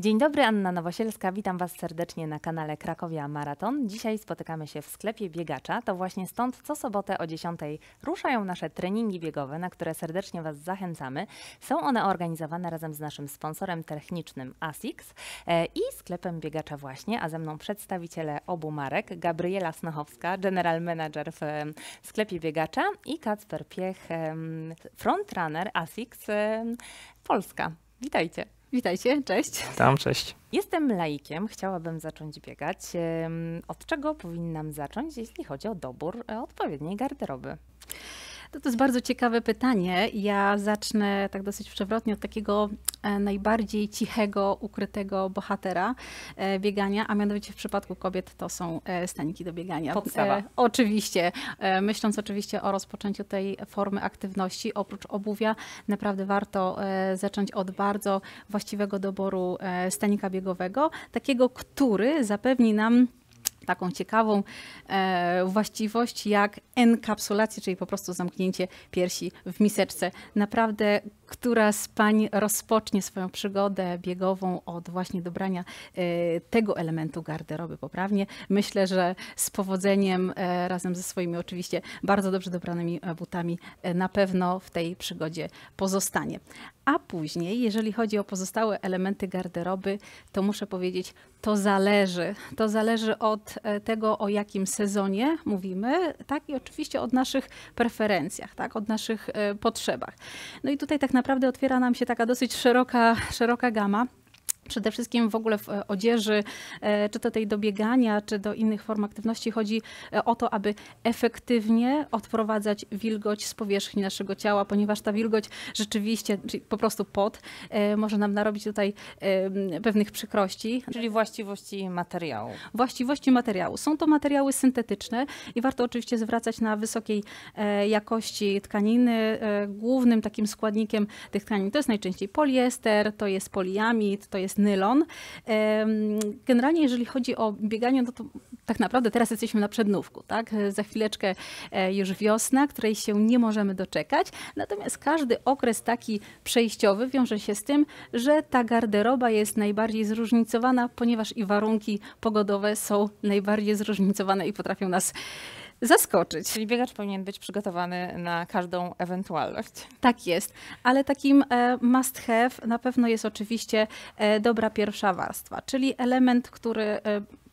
Dzień dobry, Anna Nowosielska. Witam Was serdecznie na kanale Krakowia Maraton. Dzisiaj spotykamy się w sklepie biegacza. To właśnie stąd co sobotę o 10 ruszają nasze treningi biegowe, na które serdecznie Was zachęcamy. Są one organizowane razem z naszym sponsorem technicznym ASICS e, i sklepem biegacza właśnie, a ze mną przedstawiciele obu marek, Gabriela Snochowska, general manager w sklepie biegacza i Kacper Piech, frontrunner ASICS Polska. Witajcie. Witajcie, cześć. Tam, cześć. Jestem laikiem, chciałabym zacząć biegać. Od czego powinnam zacząć, jeśli chodzi o dobór e, odpowiedniej garderoby? To, to jest bardzo ciekawe pytanie. Ja zacznę tak dosyć przewrotnie od takiego e, najbardziej cichego, ukrytego bohatera e, biegania, a mianowicie w przypadku kobiet to są e, staniki do biegania. Podstawa. Oczywiście. Myśląc oczywiście o rozpoczęciu tej formy aktywności, oprócz obuwia, naprawdę warto zacząć od bardzo właściwego doboru stanika biegowego, takiego, który zapewni nam taką ciekawą e, właściwość jak enkapsulację, czyli po prostu zamknięcie piersi w miseczce. Naprawdę która z pań rozpocznie swoją przygodę biegową od właśnie dobrania e, tego elementu garderoby poprawnie. Myślę, że z powodzeniem e, razem ze swoimi oczywiście bardzo dobrze dobranymi e, butami na pewno w tej przygodzie pozostanie. A później, jeżeli chodzi o pozostałe elementy garderoby, to muszę powiedzieć, to zależy. To zależy od tego, o jakim sezonie mówimy, tak i oczywiście od naszych preferencjach, tak, od naszych potrzebach. No i tutaj tak naprawdę otwiera nam się taka dosyć szeroka, szeroka gama. Przede wszystkim w ogóle w e, odzieży, e, czy to tej dobiegania, czy do innych form aktywności, chodzi e, o to, aby efektywnie odprowadzać wilgoć z powierzchni naszego ciała, ponieważ ta wilgoć rzeczywiście, czyli po prostu pot, może nam narobić tutaj pewnych przykrości. Czyli właściwości materiału. Właściwości materiału. Są to materiały syntetyczne i warto oczywiście zwracać na wysokiej jakości tkaniny. Głównym takim składnikiem tych tkanin to jest najczęściej poliester, to jest poliamid, to jest nylon. Generalnie jeżeli chodzi o bieganie, no to tak naprawdę teraz jesteśmy na przednówku, tak? Za chwileczkę e, już wiosna, której się nie możemy doczekać. Natomiast każdy okres taki przejściowy wiąże się z tym, że ta garderoba jest najbardziej zróżnicowana, ponieważ i warunki pogodowe są najbardziej zróżnicowane i potrafią nas zaskoczyć. Czyli biegacz powinien być przygotowany na każdą ewentualność. Tak jest, ale takim e, must have na pewno jest oczywiście e, dobra pierwsza warstwa, czyli element, który e,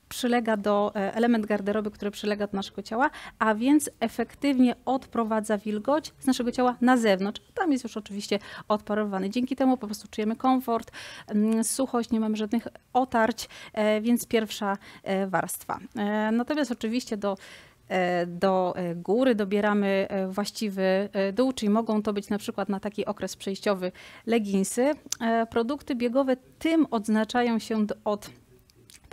przylega do, element garderoby, który przylega do naszego ciała, a więc efektywnie odprowadza wilgoć z naszego ciała na zewnątrz. Tam jest już oczywiście odparowany. Dzięki temu po prostu czujemy komfort, mm, suchość, nie mamy żadnych otarć, więc pierwsza warstwa. Natomiast oczywiście do E, do e, góry dobieramy e, właściwy dół, czyli mogą to być na przykład na taki okres przejściowy leginsy. Produkty biegowe tym odznaczają się od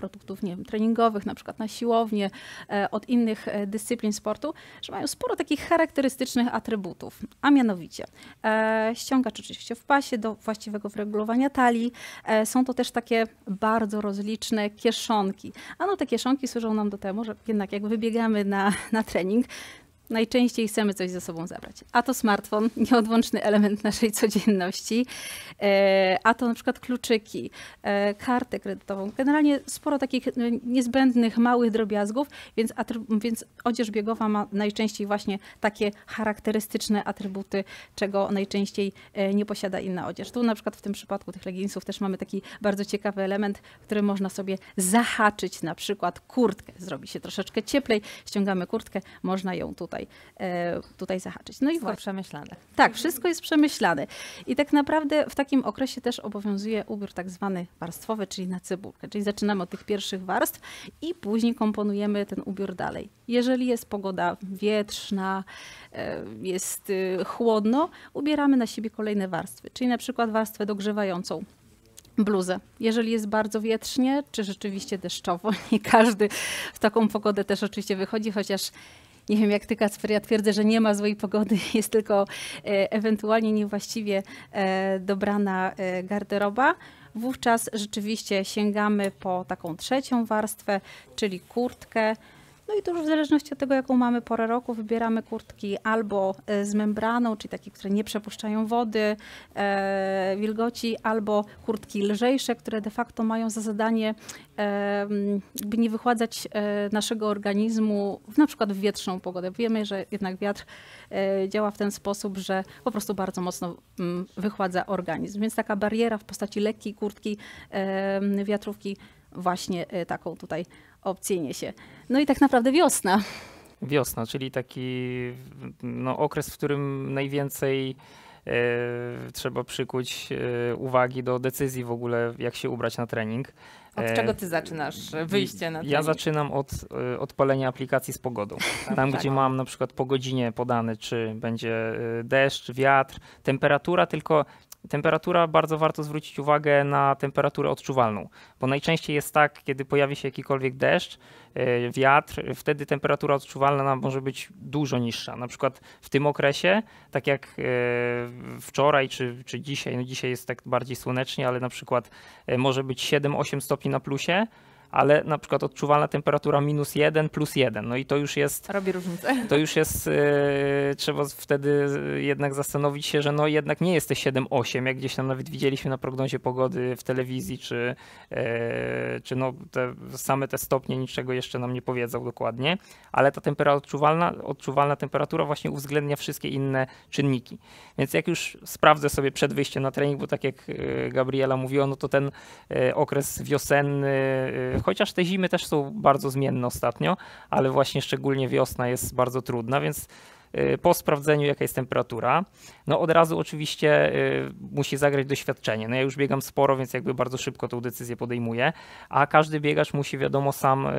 produktów nie wiem, treningowych, na przykład na siłownię, e, od innych e, dyscyplin sportu, że mają sporo takich charakterystycznych atrybutów, a mianowicie e, ściągacz oczywiście w pasie do właściwego wyregulowania talii. Są to też takie bardzo rozliczne kieszonki. A no te kieszonki służą nam do temu, że jednak jak wybiegamy na, na trening, Najczęściej chcemy coś ze sobą zabrać. A to smartfon, nieodłączny element naszej codzienności, e, a to na przykład kluczyki, e, kartę kredytową. Generalnie sporo takich e, niezbędnych, małych drobiazgów, więc, więc odzież biegowa ma najczęściej właśnie takie charakterystyczne atrybuty, czego najczęściej nie posiada inna odzież. Tu na przykład w tym przypadku tych leginsów też mamy taki bardzo ciekawy element, który można sobie zahaczyć, na przykład kurtkę. Zrobi się troszeczkę cieplej, ściągamy kurtkę, można ją tutaj tutaj, e, tutaj zahaczyć. No i w właśnie. przemyślane. Tak, wszystko jest przemyślane. I tak naprawdę w takim okresie też obowiązuje ubiór tak zwany warstwowy, czyli na cebulkę. Czyli zaczynamy od tych pierwszych warstw i później komponujemy ten ubiór dalej. Jeżeli jest pogoda wietrzna, e, jest y, chłodno, ubieramy na siebie kolejne warstwy, czyli na przykład warstwę dogrzewającą bluzę. Jeżeli jest bardzo wietrznie, czy rzeczywiście deszczowo, nie każdy w taką pogodę też oczywiście wychodzi, chociaż nie wiem jak ty Kacper, ja twierdzę, że nie ma złej pogody, jest tylko e, ewentualnie niewłaściwie e, dobrana e, garderoba. Wówczas rzeczywiście sięgamy po taką trzecią warstwę, czyli kurtkę, no i to już w zależności od tego, jaką mamy porę roku, wybieramy kurtki albo e, z membraną, czyli takie, które nie przepuszczają wody, e, wilgoci, albo kurtki lżejsze, które de facto mają za zadanie e, by nie wychładzać e, naszego organizmu, w, na przykład w wietrzną pogodę. Wiemy, że jednak wiatr e, działa w ten sposób, że po prostu bardzo mocno m, wychładza organizm. Więc taka bariera w postaci lekkiej kurtki, e, wiatrówki właśnie taką tutaj obcienie się. No i tak naprawdę wiosna. Wiosna, czyli taki no, okres, w którym najwięcej e, trzeba przykuć e, uwagi do decyzji w ogóle, jak się ubrać na trening. Od e, czego ty zaczynasz wyjście na trening? Ja zaczynam od odpalenia aplikacji z pogodą. Tak. Tam, gdzie tak. mam na przykład po godzinie podane, czy będzie deszcz, wiatr, temperatura, tylko Temperatura, bardzo warto zwrócić uwagę na temperaturę odczuwalną, bo najczęściej jest tak, kiedy pojawi się jakikolwiek deszcz, e, wiatr, wtedy temperatura odczuwalna może być dużo niższa. Na przykład w tym okresie, tak jak e, wczoraj czy, czy dzisiaj, no dzisiaj jest tak bardziej słonecznie, ale na przykład e, może być 7-8 stopni na plusie, ale na przykład odczuwalna temperatura minus 1, plus 1. No i to już jest. Robi różnicę. To już jest. Yy, trzeba wtedy y, jednak zastanowić się, że no jednak nie jesteś 7-8, jak gdzieś tam nawet widzieliśmy na prognozie pogody w telewizji, czy, yy, czy no te, same te stopnie niczego jeszcze nam nie powiedzą dokładnie, ale ta temperatura odczuwalna, odczuwalna temperatura właśnie uwzględnia wszystkie inne czynniki. Więc jak już sprawdzę sobie przed wyjściem na trening, bo tak jak y, Gabriela mówiła, no to ten y, okres wiosenny, chociaż te zimy też są bardzo zmienne ostatnio, ale właśnie szczególnie wiosna jest bardzo trudna, więc y, po sprawdzeniu, jaka jest temperatura. No od razu oczywiście y, musi zagrać doświadczenie. No ja już biegam sporo, więc jakby bardzo szybko tą decyzję podejmuję, a każdy biegacz musi wiadomo sam y,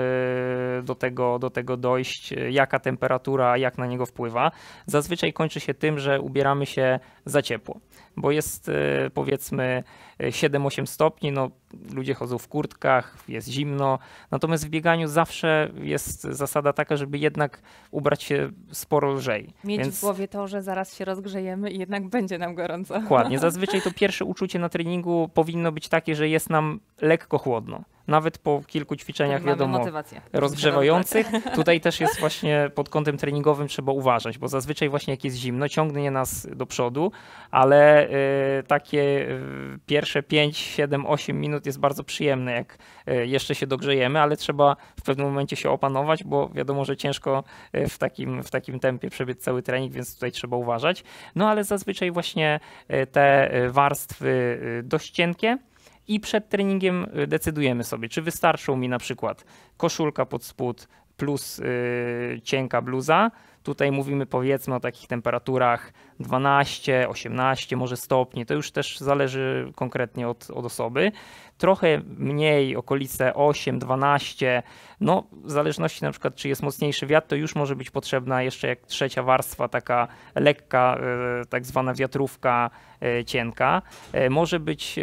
do tego, do tego dojść, jaka temperatura, jak na niego wpływa. Zazwyczaj kończy się tym, że ubieramy się za ciepło, bo jest y, powiedzmy 7-8 stopni, no ludzie chodzą w kurtkach, jest zimno, natomiast w bieganiu zawsze jest zasada taka, żeby jednak ubrać się sporo lżej. Mieć Więc... w głowie to, że zaraz się rozgrzejemy i jednak będzie nam gorąco. Dokładnie, zazwyczaj to pierwsze uczucie na treningu powinno być takie, że jest nam lekko chłodno nawet po kilku ćwiczeniach, wiadomo, rozgrzewających. Tutaj też jest właśnie pod kątem treningowym trzeba uważać, bo zazwyczaj właśnie jak jest zimno, ciągnie nas do przodu, ale y, takie y, pierwsze 5, 7, 8 minut jest bardzo przyjemne, jak y, jeszcze się dogrzejemy, ale trzeba w pewnym momencie się opanować, bo wiadomo, że ciężko y, w takim, w takim tempie przebiec cały trening, więc tutaj trzeba uważać. No ale zazwyczaj właśnie y, te warstwy y, dość cienkie, i przed treningiem y, decydujemy sobie, czy wystarczą mi na przykład koszulka pod spód plus yy, cienka bluza, Tutaj mówimy powiedzmy o takich temperaturach 12, 18 może stopni, to już też zależy konkretnie od, od osoby. Trochę mniej, okolice 8, 12, no w zależności na przykład czy jest mocniejszy wiatr, to już może być potrzebna jeszcze jak trzecia warstwa, taka lekka, e, tak zwana wiatrówka e, cienka. E, może być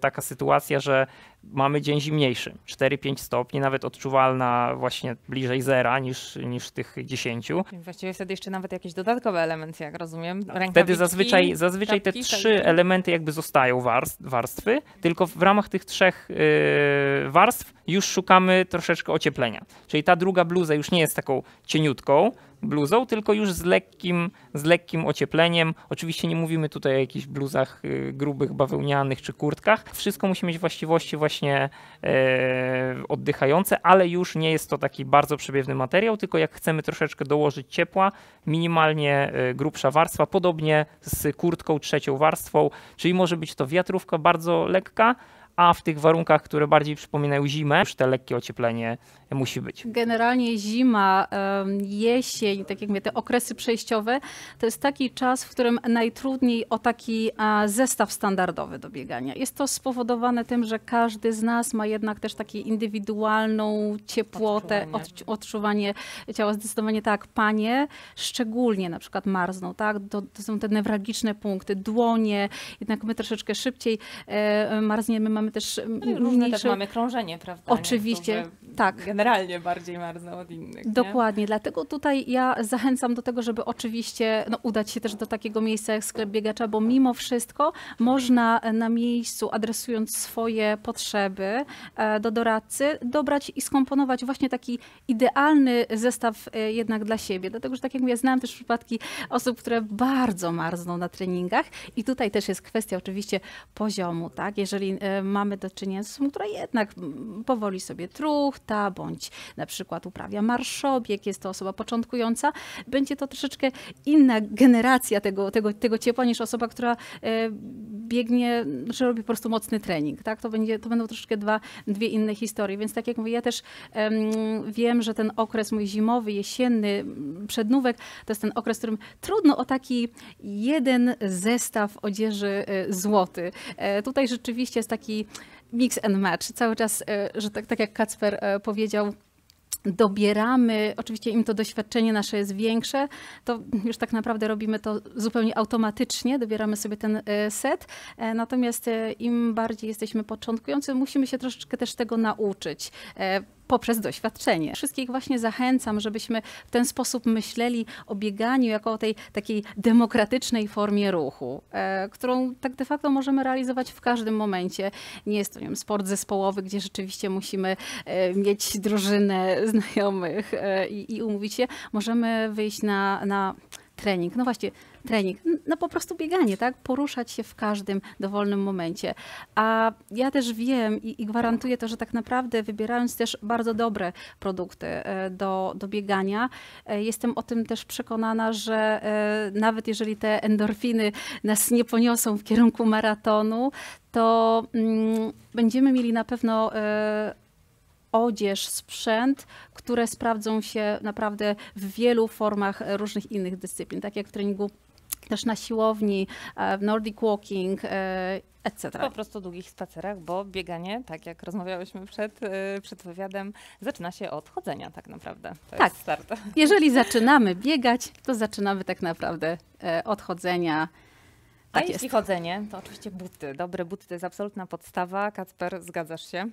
taka sytuacja, że mamy dzień zimniejszy, 4-5 stopni, nawet odczuwalna właśnie bliżej zera niż, niż tych 10. Właściwie wtedy jeszcze nawet jakieś dodatkowe elementy, jak rozumiem. Wtedy zazwyczaj, zazwyczaj te trzy tak. elementy jakby zostają warstw, warstwy, tylko w ramach tych trzech yy, warstw już szukamy troszeczkę ocieplenia. Czyli ta druga bluza już nie jest taką cieniutką, bluzą, tylko już z lekkim, z lekkim ociepleniem. Oczywiście nie mówimy tutaj o jakichś bluzach y, grubych, bawełnianych czy kurtkach. Wszystko musi mieć właściwości właśnie e, oddychające, ale już nie jest to taki bardzo przebiewny materiał, tylko jak chcemy troszeczkę dołożyć ciepła, minimalnie e, grubsza warstwa, podobnie z kurtką trzecią warstwą, czyli może być to wiatrówka bardzo lekka, a w tych warunkach, które bardziej przypominają zimę, już te lekkie ocieplenie musi być. Generalnie zima, jesień, tak jak mówię, te okresy przejściowe, to jest taki czas, w którym najtrudniej o taki zestaw standardowy do biegania. Jest to spowodowane tym, że każdy z nas ma jednak też takie indywidualną ciepłotę, odczuwanie, odczuwanie ciała. Zdecydowanie tak, panie szczególnie na przykład marzną, tak? To, to są te newralgiczne punkty, dłonie, jednak my troszeczkę szybciej e, marzniemy, mamy też Różne mniejsze... też mamy krążenie, prawda? Oczywiście tak. generalnie bardziej marzną od innych. Dokładnie, nie? dlatego tutaj ja zachęcam do tego, żeby oczywiście no, udać się też do takiego miejsca jak sklep biegacza, bo mimo wszystko można e, na miejscu, adresując swoje potrzeby e, do doradcy, dobrać i skomponować właśnie taki idealny zestaw e, jednak dla siebie. Dlatego, że tak jak mówię, znam też przypadki osób, które bardzo marzną na treningach i tutaj też jest kwestia oczywiście poziomu, tak? Jeżeli mamy do czynienia z osobą, która jednak powoli sobie truch, bądź na przykład uprawia marszobieg, jest to osoba początkująca, będzie to troszeczkę inna generacja tego, tego, tego ciepła niż osoba, która e, biegnie, że robi po prostu mocny trening. Tak? To, będzie, to będą troszeczkę dwa, dwie inne historie. Więc tak jak mówię, ja też wiem, że ten okres mój zimowy, jesienny, przednówek, to jest ten okres, w którym trudno o taki jeden zestaw odzieży e, złoty. E, tutaj rzeczywiście jest taki mix and match. Cały czas, e, że tak, tak jak Kacper e, powiedział, dobieramy, oczywiście im to doświadczenie nasze jest większe, to już tak naprawdę robimy to zupełnie automatycznie, dobieramy sobie ten e, set. Natomiast im bardziej jesteśmy początkujący, musimy się troszeczkę też tego nauczyć poprzez doświadczenie. Wszystkich właśnie zachęcam, żebyśmy w ten sposób myśleli o bieganiu jako o tej takiej demokratycznej formie ruchu, e, którą tak de facto możemy realizować w każdym momencie. Nie jest to nie wiem, sport zespołowy, gdzie rzeczywiście musimy e, mieć drużynę znajomych e, i, i umówić się. Możemy wyjść na, na trening, no właśnie trening, no po prostu bieganie, tak? Poruszać się w każdym dowolnym momencie. A ja też wiem i, i gwarantuję to, że tak naprawdę wybierając też bardzo dobre produkty e, do, do biegania, e, jestem o tym też przekonana, że e, nawet jeżeli te endorfiny nas nie poniosą w kierunku maratonu, to mm, będziemy mieli na pewno y, odzież, sprzęt, które sprawdzą się naprawdę w wielu formach e, różnych innych dyscyplin, tak jak w treningu też na siłowni, e, w Nordic Walking, e, etc. Po prostu długich spacerach, bo bieganie, tak jak rozmawiałyśmy przed, przed wywiadem, zaczyna się od chodzenia tak naprawdę. To tak. start. Jeżeli zaczynamy biegać, to zaczynamy tak naprawdę od chodzenia. Tak A jest. jeśli chodzenie, to oczywiście buty. Dobre buty to jest absolutna podstawa. Kacper, zgadzasz się?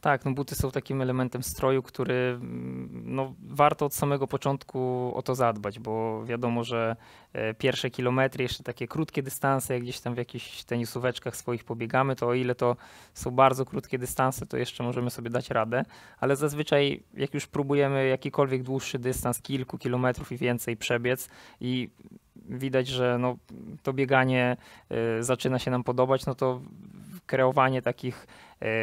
Tak, no buty są takim elementem stroju, który mm, no, warto od samego początku o to zadbać, bo wiadomo, że e, pierwsze kilometry, jeszcze takie krótkie dystanse, jak gdzieś tam w jakichś tenisóweczkach swoich pobiegamy, to o ile to są bardzo krótkie dystanse, to jeszcze możemy sobie dać radę, ale zazwyczaj jak już próbujemy jakikolwiek dłuższy dystans, kilku kilometrów i więcej przebiec i widać, że no, to bieganie y, zaczyna się nam podobać, no to kreowanie takich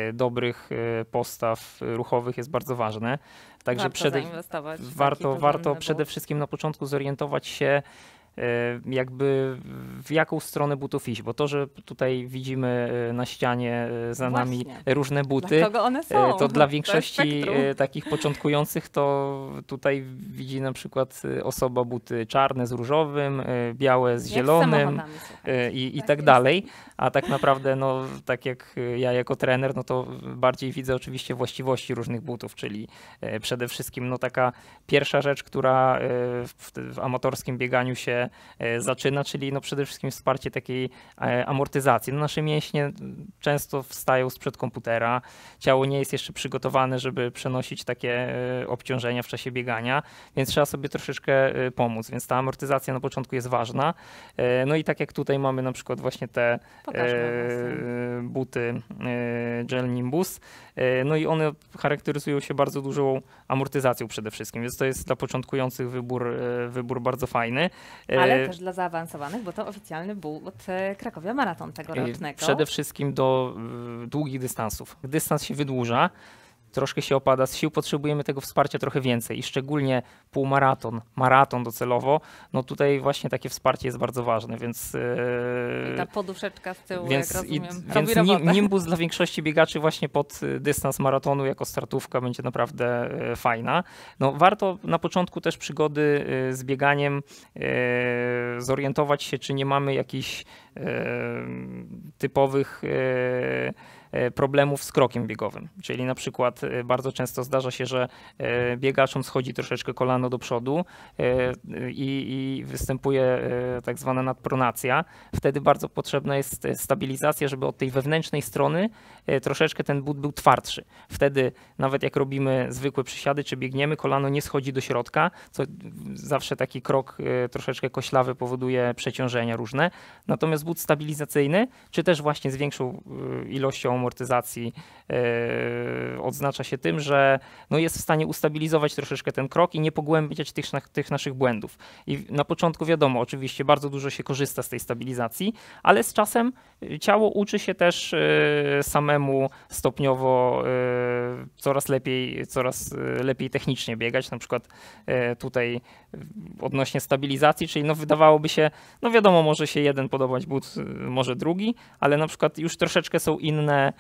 y, dobrych y, postaw ruchowych jest bardzo ważne. Także warto przede, warto, warto przede wszystkim na początku zorientować się, Y, jakby w jaką stronę butów iść, bo to, że tutaj widzimy y, na ścianie y, za Właśnie. nami różne buty, dla to dla większości takich początkujących to tutaj widzi na przykład osoba buty czarne z różowym, białe z zielonym i, i tak, tak dalej, a tak naprawdę no, tak jak ja jako trener, no to bardziej widzę oczywiście właściwości różnych butów, czyli przede wszystkim no taka pierwsza rzecz, która w, w amatorskim bieganiu się E, zaczyna, czyli no przede wszystkim wsparcie takiej e, amortyzacji. No nasze mięśnie często wstają sprzed komputera, ciało nie jest jeszcze przygotowane, żeby przenosić takie e, obciążenia w czasie biegania, więc trzeba sobie troszeczkę pomóc, więc ta amortyzacja na początku jest ważna. No i tak jak tutaj mamy na przykład właśnie te buty Gel Nimbus, no i one charakteryzują się bardzo dużą amortyzacją przede wszystkim, więc to jest dla początkujących wybór, wybór bardzo fajny. Ale e, też dla zaawansowanych, bo to oficjalny od e, Krakowia Maraton e, tegorocznego. Przede wszystkim do długich dystansów. Dystans się wydłuża troszkę się opada z sił, potrzebujemy tego wsparcia trochę więcej i szczególnie półmaraton, maraton docelowo, no tutaj właśnie takie wsparcie jest bardzo ważne, więc... Yy, I ta e, poduszeczka z tyłu, więc, jak rozumiem, i, Więc robotę. nimbus dla większości biegaczy właśnie pod e, dystans maratonu jako startówka będzie naprawdę e, fajna. No warto na początku też przygody z bieganiem yy, zorientować się, czy nie mamy jakichś E, typowych e, e, problemów z krokiem biegowym. Czyli na przykład bardzo często zdarza się, że biegaczom schodzi troszeczkę kolano do przodu i, i występuje tak zwana nadpronacja. Wtedy bardzo potrzebna jest stabilizacja, żeby od tej wewnętrznej strony E, troszeczkę ten but był twardszy. Wtedy nawet jak robimy zwykłe przysiady czy biegniemy, kolano nie schodzi do środka, co zawsze taki krok e, troszeczkę koślawy powoduje przeciążenia różne. Natomiast but stabilizacyjny, czy też właśnie z większą e, ilością amortyzacji E, odznacza się tym, że no jest w stanie ustabilizować troszeczkę ten krok i nie pogłębiać tych, tych naszych błędów. I na początku wiadomo, oczywiście bardzo dużo się korzysta z tej stabilizacji, ale z czasem ciało uczy się też e, samemu stopniowo e, coraz lepiej, coraz lepiej technicznie biegać, na przykład tutaj odnośnie stabilizacji, czyli no wydawałoby się, no wiadomo, może się jeden podobać but, może drugi, ale na przykład już troszeczkę są inne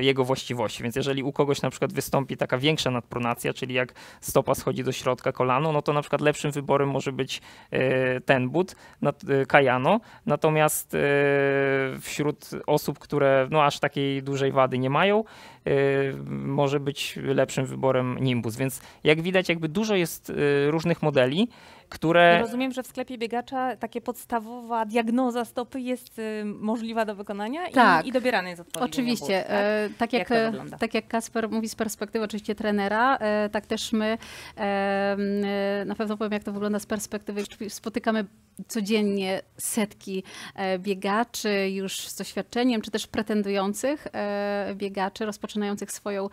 jego właściwości właściwości. Więc jeżeli u kogoś na przykład wystąpi taka większa nadpronacja, czyli jak stopa schodzi do środka kolano, no to na przykład lepszym wyborem może być e, ten but, e, kajano. Natomiast e, wśród osób, które no aż takiej dużej wady nie mają, może być lepszym wyborem nimbus. Więc jak widać, jakby dużo jest różnych modeli które... Rozumiem, że w sklepie biegacza takie podstawowa diagnoza stopy jest y, możliwa do wykonania tak. i, i dobierana jest odpowiednio. Oczywiście. tak? tak? jak, jak e, tak jak Kasper mówi z perspektywy oczywiście trenera, e, tak też my na pewno powiem, jak to wygląda z perspektywy, spotykamy codziennie setki biegaczy już z doświadczeniem, czy też pretendujących biegaczy, rozpoczynających swoją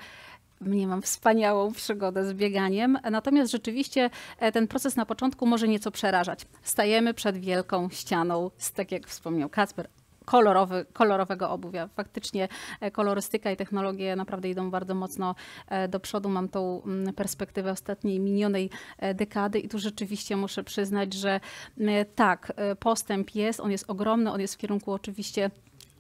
mam wspaniałą przygodę z bieganiem, natomiast rzeczywiście e, ten proces na początku może nieco przerażać. Stajemy przed wielką ścianą, z, tak jak wspomniał Kacper, kolorowy, kolorowego obuwia. Faktycznie e, kolorystyka i technologie naprawdę idą bardzo mocno e, do przodu. Mam tą mm, perspektywę ostatniej minionej dekady i tu rzeczywiście muszę przyznać, że tak, postęp jest, on jest ogromny, on jest w kierunku oczywiście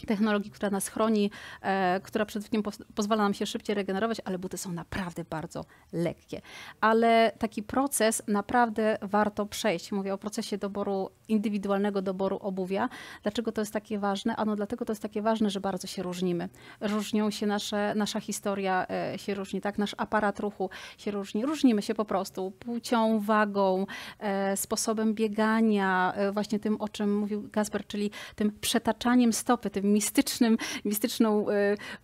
technologii, która nas chroni, e, która przede wszystkim pozwala nam się szybciej regenerować, ale buty są naprawdę bardzo lekkie. Ale taki proces naprawdę warto przejść. Mówię o procesie doboru, indywidualnego doboru obuwia. Dlaczego to jest takie ważne? Ano dlatego to jest takie ważne, że bardzo się różnimy. Różnią się nasze, nasza historia e, się różni, tak? Nasz aparat ruchu się różni. Różnimy się po prostu płcią, wagą, e, sposobem biegania, e, właśnie tym, o czym mówił Gasper, czyli tym przetaczaniem stopy, tym mistycznym, mistyczną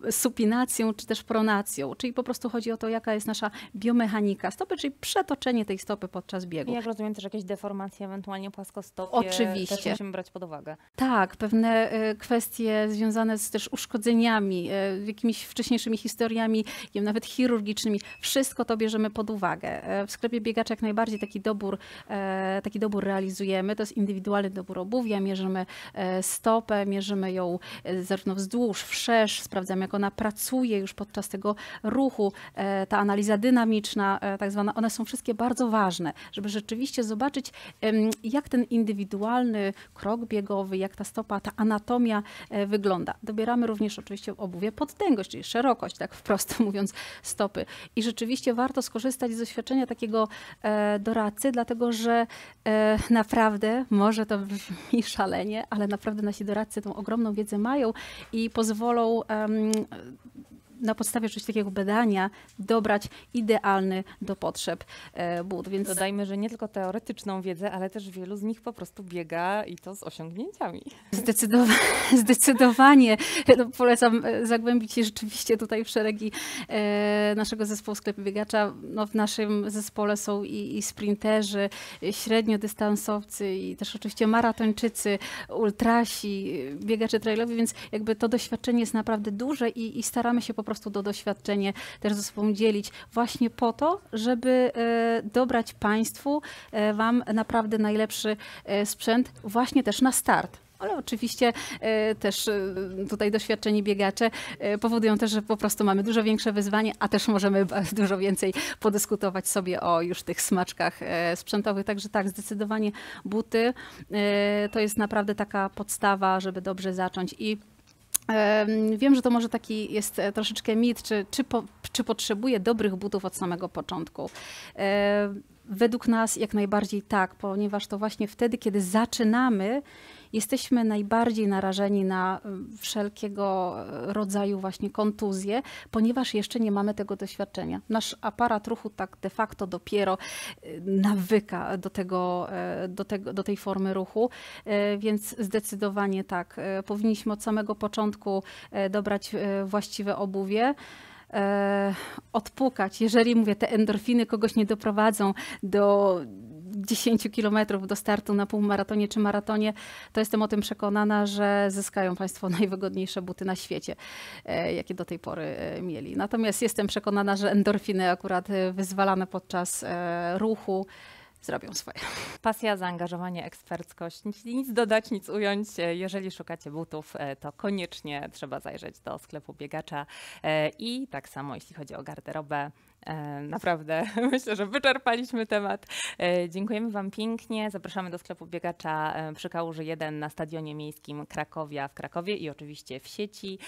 e, supinacją czy też pronacją. Czyli po prostu chodzi o to, jaka jest nasza biomechanika stopy, czyli przetoczenie tej stopy podczas biegu. jak rozumiem, też jakieś deformacje, ewentualnie płaskostopie. Oczywiście. Też musimy brać pod uwagę. Tak, pewne e, kwestie związane z też uszkodzeniami, e, jakimiś wcześniejszymi historiami, nawet chirurgicznymi. Wszystko to bierzemy pod uwagę. W sklepie biegacza jak najbardziej taki dobór, taki dobór realizujemy. To jest indywidualny dobór obuwia, mierzymy stopę, mierzymy ją E, zarówno wzdłuż, wszerz, sprawdzamy jak ona pracuje już podczas tego ruchu, e, ta analiza dynamiczna, e, tak zwana, one są wszystkie bardzo ważne, żeby rzeczywiście zobaczyć, jak ten indywidualny krok biegowy, jak ta stopa, ta anatomia wygląda. Dobieramy również oczywiście obuwie pod czyli szerokość, tak wprost mówiąc, stopy. I rzeczywiście warto skorzystać z doświadczenia takiego doradcy, dlatego że naprawdę, może to brzmi szalenie, ale naprawdę nasi doradcy tą ogromną wiedzę mają i pozwolą na podstawie czegoś takiego badania dobrać idealny do potrzeb e, but. Więc... Dodajmy, że nie tylko teoretyczną wiedzę, ale też wielu z nich po prostu biega i to z osiągnięciami. Zdecydowa zdecydowanie no, polecam e, zagłębić się rzeczywiście tutaj w szeregi e, naszego zespołu sklepu biegacza. No, w naszym zespole są i, i sprinterzy, średniodystansowcy i też oczywiście maratończycy, ultrasi, biegacze trailowi, więc jakby to doświadczenie jest naprawdę duże i, i staramy się po prostu prostu to doświadczenie też ze sobą dzielić, właśnie po to, żeby e, dobrać Państwu e, Wam naprawdę najlepszy e, sprzęt, właśnie też na start ale oczywiście też tutaj doświadczeni biegacze powodują też, że po prostu mamy dużo większe wyzwanie, a też możemy dużo więcej podyskutować sobie o już tych smaczkach sprzętowych. Także tak, zdecydowanie buty to jest naprawdę taka podstawa, żeby dobrze zacząć i Wiem, że to może taki jest e, troszeczkę mit, czy, czy, po, czy potrzebuje dobrych butów od samego początku. Według nas jak najbardziej tak, ponieważ to właśnie wtedy, kiedy zaczynamy, jesteśmy najbardziej narażeni na y, wszelkiego y, rodzaju właśnie kontuzje, ponieważ jeszcze nie mamy tego doświadczenia. Nasz aparat ruchu tak de facto dopiero y, nawyka do, tego, do, tego, do tej formy ruchu, więc zdecydowanie tak. Powinniśmy od samego początku dobrać właściwe obuwie odpukać. Jeżeli mówię, te endorfiny kogoś nie doprowadzą do 10 kilometrów do startu na półmaratonie czy maratonie, to jestem o tym przekonana, że zyskają Państwo najwygodniejsze buty na świecie, e, jakie do tej pory e, mieli. Natomiast jestem przekonana, że endorfiny akurat e, wyzwalane podczas ruchu, zrobią swoje. Pasja, zaangażowanie, eksperckość. Nic, nic dodać, nic ująć. E, jeżeli szukacie butów, e, to koniecznie trzeba zajrzeć do sklepu biegacza. E, I tak samo, jeśli chodzi o garderobę, Naprawdę, myślę, że wyczerpaliśmy temat. Dziękujemy Wam pięknie. Zapraszamy do sklepu biegacza przy Kałuży 1 na stadionie miejskim Krakowia w Krakowie i oczywiście w sieci.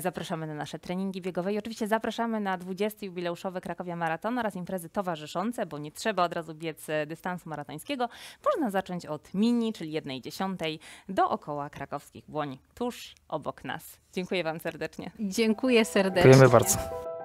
Zapraszamy na nasze treningi biegowe i oczywiście zapraszamy na 20. jubileuszowy Krakowia Maraton oraz imprezy towarzyszące, bo nie trzeba od razu biec dystansu dystansu maratońskiego można zacząć od mini, czyli jednej dziesiątej, dookoła krakowskich błoń, tuż obok nas. Dziękuję Wam serdecznie. Dziękuję serdecznie. Dziękujemy bardzo.